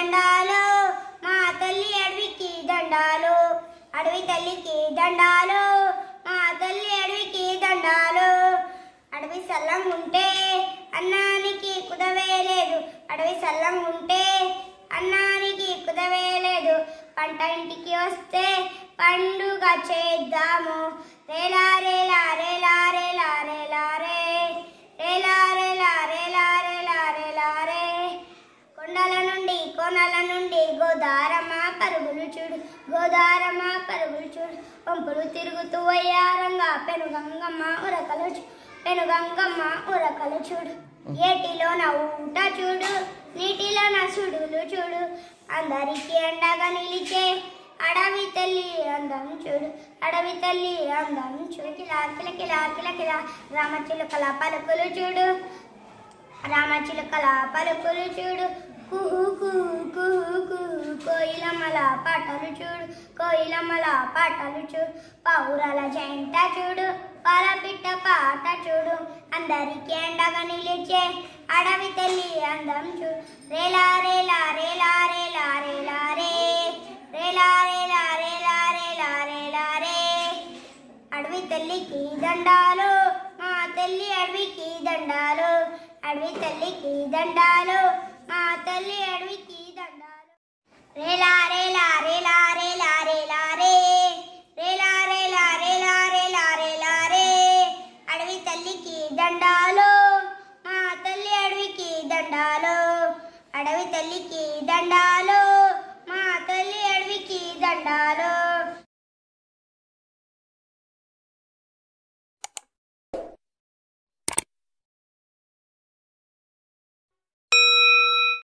దండాలు మా తల్లి అడవికి దండాలు అడవి తల్లికి దండాలు మా తల్లి అడవికి దండాలు అడవి సల్లం ఉంటే అన్నానికి కుదవే లేదు అడవి సల్లం ఉంటే అన్నానికి కుదవే లేదు పంట ఇంటికి వస్తే పండుగ చేద్దాము వేళ కోనల నుండి గోదారమా పరుగులు చూడు గోదారమా పరుగులు చూడు పంపులు తిరుగుతూ అయ్యారంగా పెనుగంగమ్మ ఉరకలు పెనుగంగమ్మ ఉరకలు చూడు ఏటిలో నా ఊట చూడు నీటిలో నా చూడులు చూడు అందరికీ అండగా నిలిచే అడవి తల్లి అందం చూడు అడవి తల్లి అందం చూడు కిలా కిల కిలా కిల కిలా రామచిలుకల పలుకులు చూడు రామచిలుకల పలుకులు చూడు కోయిలమ్మల పాటలు చూడు కోయిలమ్మల పాటలు చూడు పౌరాల జంట చూడు పాలపిట్ట పాట చూడు అందరికీ ఎండగా నిలిచే అడవి తల్లి అందం చూడు రేలా రేలా రేలా రేలా రేలా రే రేలా రేలా రేలా రేలా రేలా రే అడవి తల్లికి దండాలు మా తల్లి అడవికి దండాలు అడవి తల్లికి దండాలు తల్లి అడవికి దండాలు రేలా రేలా రేలా రేలా రేలా రే రేలా రేలా రేలా రేలా రేలా రే అడవి తల్లికి దండాలు మా తల్లి అడవికి దండాలు అడవి తల్లికి దండాలు